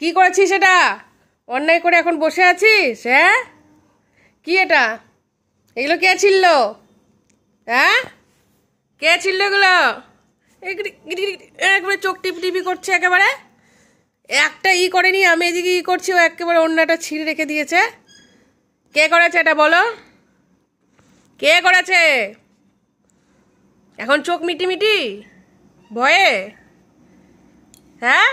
কি করেছিস এটা অন্যায় করে এখন বসে আছিস হ্যাঁ কি এটা এগুলো কে ছিল হ্যাঁ কে ছিল এগুলো একবারে চোখ টিপ টিপি করছে একেবারে একটা ই করেনি আমি এদিকে ই করছি ও একেবারে অন্যটা ছিঁড়ে রেখে দিয়েছে কে করেছে এটা বলো কে করেছে এখন চোখ মিটি মিটি ভয়ে হ্যাঁ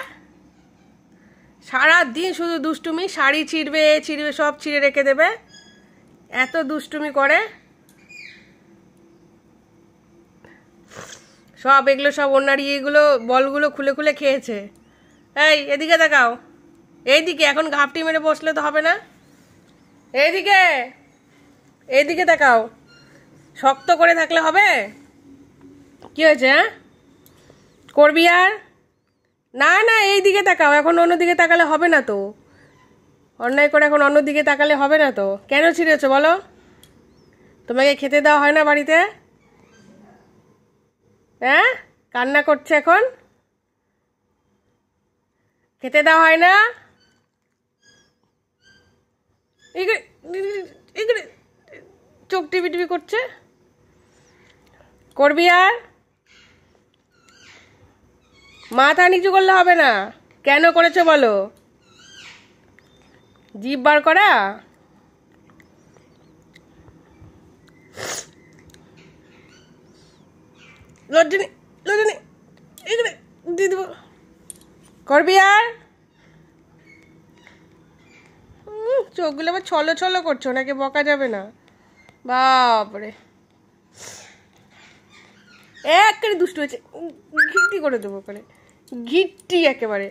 সারা দিন শুধু দুষ্টুমি শাড়ি ছিঁড়বে ছিঁড়বে সব ছিঁড়ে রেখে দেবে এত দুষ্টুমি করে সব এগুলো সব ওনার ইয়েগুলো বলগুলো খুলে খুলে খেয়েছে এই এদিকে দেখাও এইদিকে এখন ঘাপটি মেরে বসলে তো হবে না এইদিকে এইদিকে দেখাও শক্ত করে থাকলে হবে কি হয়েছে হ্যাঁ করবি আর না না এই দিকে তাকাও এখন অন্য দিকে তাকালে হবে না তো অন্যায় করে এখন অন্য দিকে তাকালে হবে না তো কেন ছিঁড়েছো বলো তোমাকে খেতে দেওয়া হয় না বাড়িতে হ্যাঁ কান্না করছে এখন খেতে দেওয়া হয় না চোখ টিপি টিপি করছে করবি আর মাথা নিচু করলে হবে না কেন করেছো বলো জিভ বার করা লজ্জনী করবি আর চোখগুলো আবার ছলো ছলো করছো নাকি বকা যাবে না বাপরে একেবারে দুষ্টু হয়েছে ঘিট্টি করে দেবো করে ঘিট্টি একেবারে